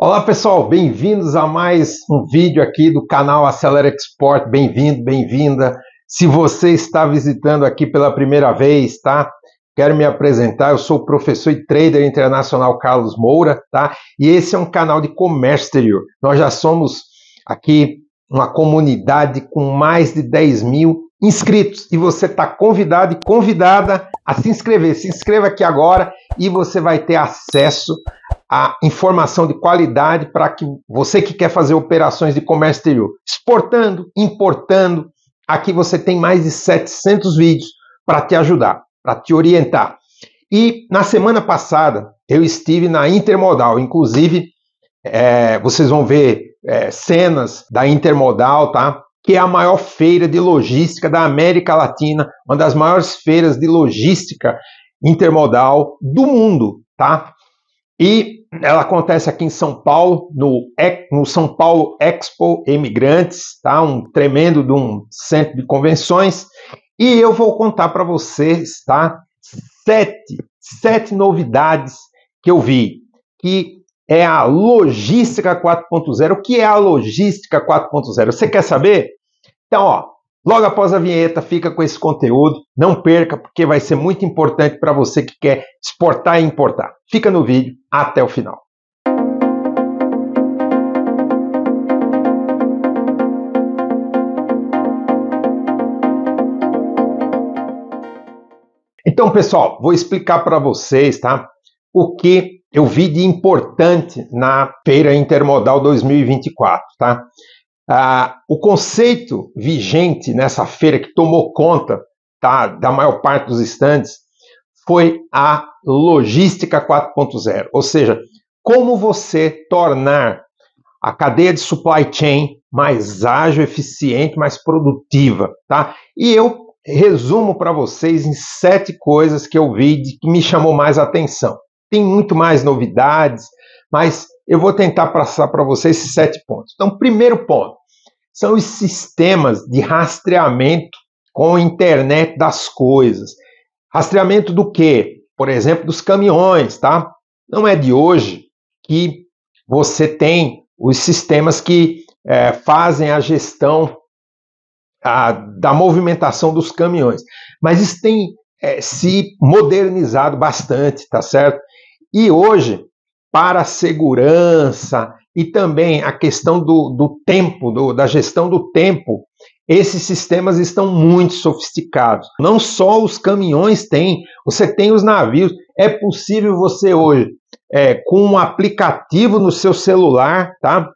Olá pessoal, bem-vindos a mais um vídeo aqui do canal Acelera Export. Bem-vindo, bem-vinda. Se você está visitando aqui pela primeira vez, tá? Quero me apresentar, eu sou o professor e trader internacional Carlos Moura, tá? E esse é um canal de comércio exterior. Nós já somos aqui uma comunidade com mais de 10 mil inscritos e você está convidado e convidada a se inscrever. Se inscreva aqui agora e você vai ter acesso a informação de qualidade para que você que quer fazer operações de comércio exterior, exportando, importando, aqui você tem mais de 700 vídeos para te ajudar, para te orientar. E na semana passada eu estive na Intermodal, inclusive é, vocês vão ver é, cenas da Intermodal, tá? Que é a maior feira de logística da América Latina, uma das maiores feiras de logística intermodal do mundo, tá? E ela acontece aqui em São Paulo, no, no São Paulo Expo Emigrantes, tá? Um tremendo de um centro de convenções. E eu vou contar para vocês, tá? Sete, sete novidades que eu vi, que é a logística 4.0. O que é a logística 4.0? Você quer saber? Então, ó, Logo após a vinheta, fica com esse conteúdo. Não perca, porque vai ser muito importante para você que quer exportar e importar. Fica no vídeo até o final. Então, pessoal, vou explicar para vocês, tá? O que eu vi de importante na Feira Intermodal 2024, tá? Ah, o conceito vigente nessa feira que tomou conta tá, da maior parte dos estandes foi a logística 4.0, ou seja, como você tornar a cadeia de supply chain mais ágil, eficiente, mais produtiva, tá? E eu resumo para vocês em sete coisas que eu vi de, que me chamou mais atenção. Tem muito mais novidades, mas eu vou tentar passar para vocês esses sete pontos. Então, primeiro ponto, são os sistemas de rastreamento com a internet das coisas. Rastreamento do quê? Por exemplo, dos caminhões, tá? Não é de hoje que você tem os sistemas que é, fazem a gestão a, da movimentação dos caminhões. Mas isso tem é, se modernizado bastante, tá certo? E hoje, para a segurança, e também a questão do, do tempo, do, da gestão do tempo, esses sistemas estão muito sofisticados. Não só os caminhões têm, você tem os navios. É possível você hoje, é, com um aplicativo no seu celular, tá?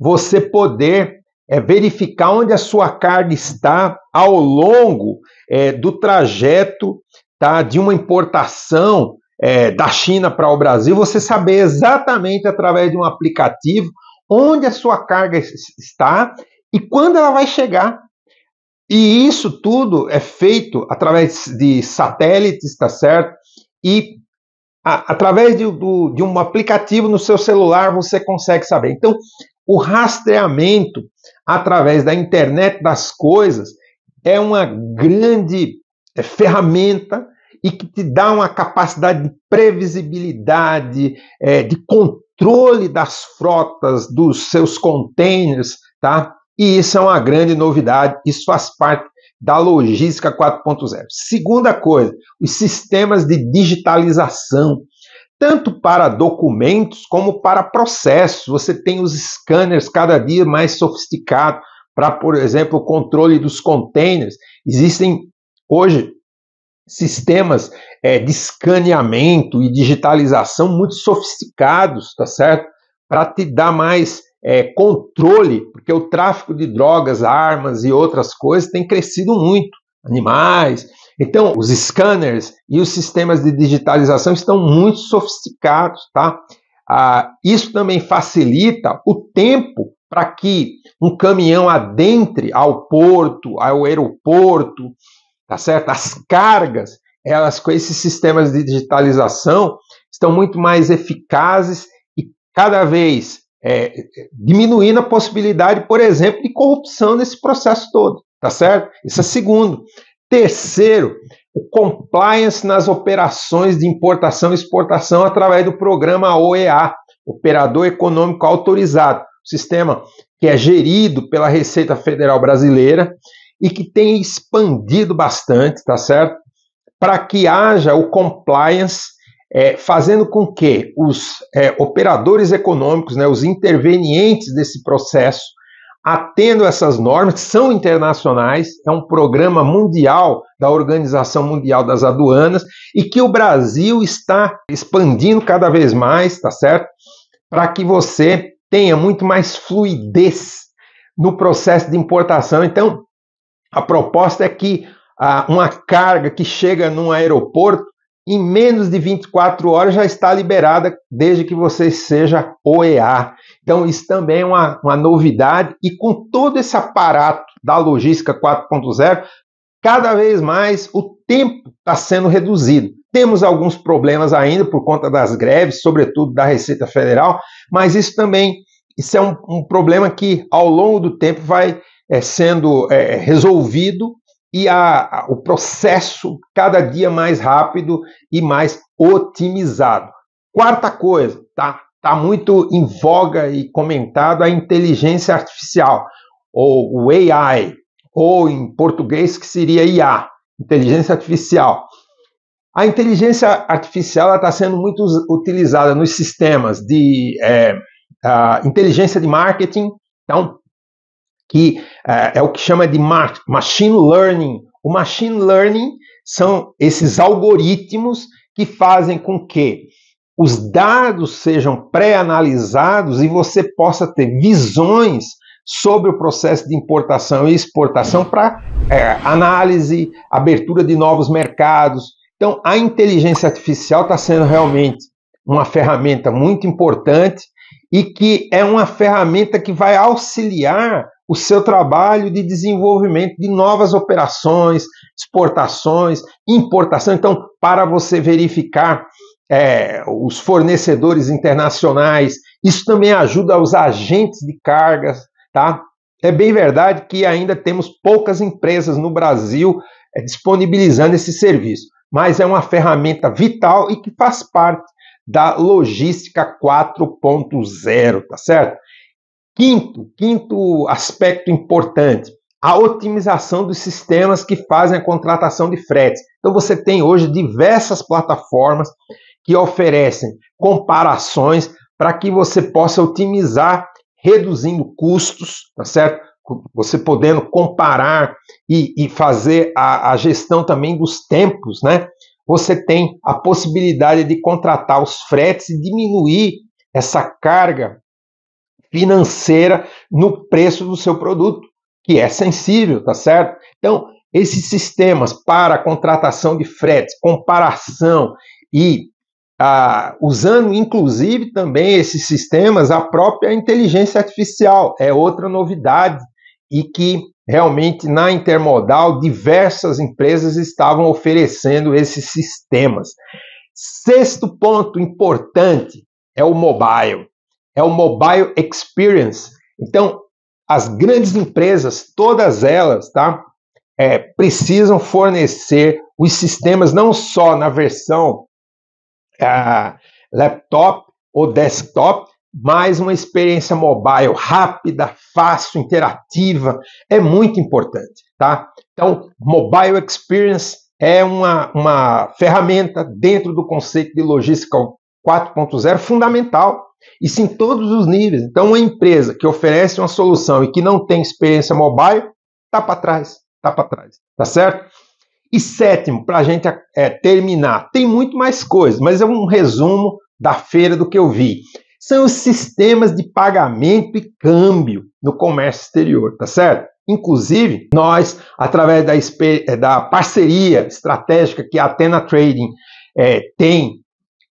Você poder é, verificar onde a sua carga está ao longo é, do trajeto tá, de uma importação é, da China para o Brasil, você saber exatamente através de um aplicativo onde a sua carga está e quando ela vai chegar. E isso tudo é feito através de satélites, tá certo? E a, através de, do, de um aplicativo no seu celular você consegue saber. Então, o rastreamento através da internet das coisas é uma grande é, ferramenta e que te dá uma capacidade de previsibilidade, é, de controle das frotas, dos seus containers, tá? E isso é uma grande novidade, isso faz parte da logística 4.0. Segunda coisa, os sistemas de digitalização, tanto para documentos como para processos. Você tem os scanners cada dia mais sofisticados para, por exemplo, o controle dos containers. Existem hoje sistemas é, de escaneamento e digitalização muito sofisticados, tá certo? Para te dar mais é, controle, porque o tráfico de drogas, armas e outras coisas tem crescido muito, animais. Então, os scanners e os sistemas de digitalização estão muito sofisticados, tá? Ah, isso também facilita o tempo para que um caminhão adentre ao porto, ao aeroporto, tá certo? As cargas, elas com esses sistemas de digitalização estão muito mais eficazes e cada vez é, é, diminuindo a possibilidade, por exemplo, de corrupção nesse processo todo, tá certo? Isso é segundo. Terceiro, o compliance nas operações de importação e exportação através do programa OEA, Operador Econômico Autorizado, sistema que é gerido pela Receita Federal Brasileira e que tem expandido bastante, tá certo? Para que haja o compliance, é, fazendo com que os é, operadores econômicos, né, os intervenientes desse processo, atendam essas normas, que são internacionais, é um programa mundial da Organização Mundial das Aduanas e que o Brasil está expandindo cada vez mais, tá certo? Para que você tenha muito mais fluidez no processo de importação. Então, a proposta é que ah, uma carga que chega num aeroporto, em menos de 24 horas já está liberada, desde que você seja OEA. Então, isso também é uma, uma novidade, e com todo esse aparato da logística 4.0, cada vez mais o tempo está sendo reduzido. Temos alguns problemas ainda por conta das greves, sobretudo da Receita Federal, mas isso também isso é um, um problema que, ao longo do tempo, vai é, sendo é, é, resolvido e a, a, o processo cada dia mais rápido e mais otimizado. Quarta coisa, tá? Está muito em voga e comentado a inteligência artificial, ou o AI, ou em português que seria IA, inteligência artificial. A inteligência artificial está sendo muito utilizada nos sistemas de é, inteligência de marketing, então que é, é o que chama de machine learning. O machine learning são esses algoritmos que fazem com que os dados sejam pré-analisados e você possa ter visões sobre o processo de importação e exportação para é, análise, abertura de novos mercados. Então, a inteligência artificial está sendo realmente uma ferramenta muito importante e que é uma ferramenta que vai auxiliar o seu trabalho de desenvolvimento de novas operações, exportações, importação. Então, para você verificar é, os fornecedores internacionais, isso também ajuda os agentes de cargas, tá? É bem verdade que ainda temos poucas empresas no Brasil é, disponibilizando esse serviço, mas é uma ferramenta vital e que faz parte da logística 4.0, tá certo? Quinto, quinto aspecto importante, a otimização dos sistemas que fazem a contratação de fretes. Então você tem hoje diversas plataformas que oferecem comparações para que você possa otimizar, reduzindo custos, tá certo? Você podendo comparar e, e fazer a, a, gestão também dos tempos, né? você tem a possibilidade de contratar os fretes e diminuir essa carga financeira no preço do seu produto, que é sensível, tá certo? Então, esses sistemas para contratação de fretes, comparação e ah, usando inclusive também esses sistemas a própria inteligência artificial, é outra novidade e que realmente na intermodal diversas empresas estavam oferecendo esses sistemas. Sexto ponto importante é o mobile, é o mobile experience. Então, as grandes empresas, todas elas, tá? É, precisam fornecer os sistemas não só na versão ah, laptop ou desktop, mais uma experiência mobile rápida, fácil, interativa, é muito importante, tá? Então, mobile experience é uma, uma ferramenta dentro do conceito de logística 4.0 fundamental, e sim todos os níveis. Então, uma empresa que oferece uma solução e que não tem experiência mobile, tá para trás, tá para trás, tá certo? E sétimo, para a gente é, terminar, tem muito mais coisas, mas é um resumo da feira do que eu vi são os sistemas de pagamento e câmbio no comércio exterior, tá certo? Inclusive, nós, através da, eh, da parceria estratégica que a Atena Trading é, tem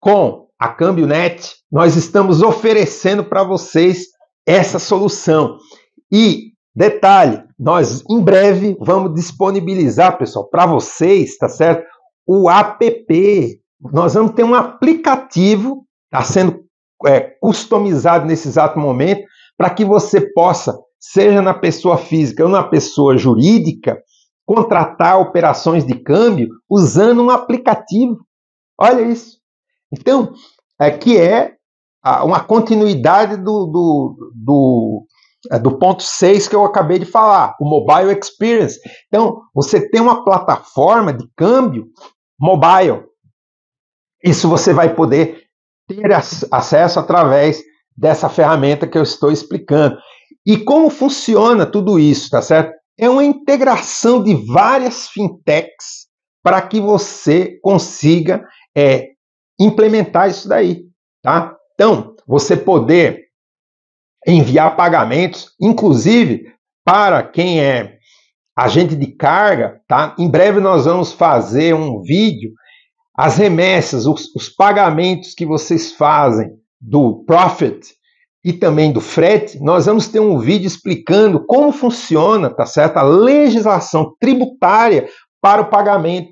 com a CambioNet, nós estamos oferecendo para vocês essa solução. E detalhe, nós em breve vamos disponibilizar, pessoal, para vocês, tá certo? O app. Nós vamos ter um aplicativo, está sendo é, customizado nesse exato momento, para que você possa, seja na pessoa física ou na pessoa jurídica, contratar operações de câmbio usando um aplicativo. Olha isso. Então, é, que é uma continuidade do, do, do, é, do ponto 6 que eu acabei de falar, o mobile experience. Então, você tem uma plataforma de câmbio mobile. Isso você vai poder ter acesso através dessa ferramenta que eu estou explicando. E como funciona tudo isso, tá certo? É uma integração de várias fintechs para que você consiga é, implementar isso daí, tá? Então, você poder enviar pagamentos, inclusive para quem é agente de carga, tá? Em breve nós vamos fazer um vídeo as remessas, os, os pagamentos que vocês fazem do Profit e também do frete, nós vamos ter um vídeo explicando como funciona, tá certo? A legislação tributária para o pagamento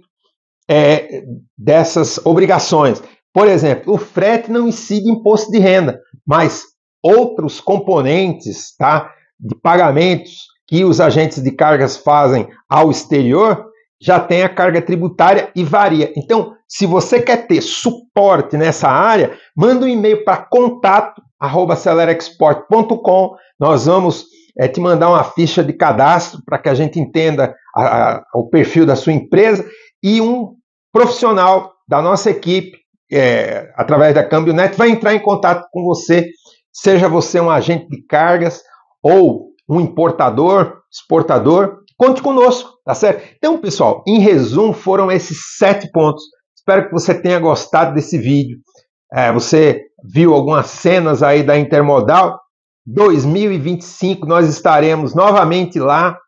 é, dessas obrigações. Por exemplo, o frete não incide imposto de renda, mas outros componentes tá, de pagamentos que os agentes de cargas fazem ao exterior já tem a carga tributária e varia. Então, se você quer ter suporte nessa área, manda um e-mail para contato@celerexport.com. Nós vamos é, te mandar uma ficha de cadastro para que a gente entenda a, a, o perfil da sua empresa e um profissional da nossa equipe, é, através da Câmbio Net, vai entrar em contato com você, seja você um agente de cargas ou um importador, exportador, conte conosco, tá certo? Então, pessoal, em resumo, foram esses sete pontos Espero que você tenha gostado desse vídeo. É, você viu algumas cenas aí da Intermodal. 2025 nós estaremos novamente lá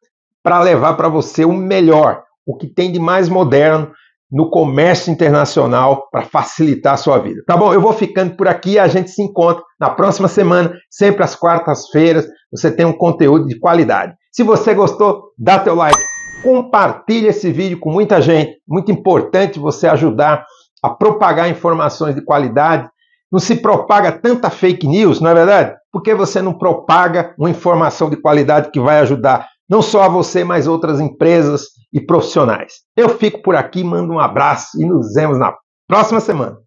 para levar para você o melhor, o que tem de mais moderno no comércio internacional para facilitar a sua vida. Tá bom? Eu vou ficando por aqui, a gente se encontra na próxima semana, sempre às quartas-feiras. Você tem um conteúdo de qualidade. Se você gostou, dá teu like compartilha esse vídeo com muita gente. Muito importante você ajudar a propagar informações de qualidade. Não se propaga tanta fake news, não é verdade? Por que você não propaga uma informação de qualidade que vai ajudar não só a você, mas outras empresas e profissionais? Eu fico por aqui, mando um abraço e nos vemos na próxima semana.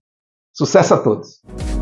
Sucesso a todos!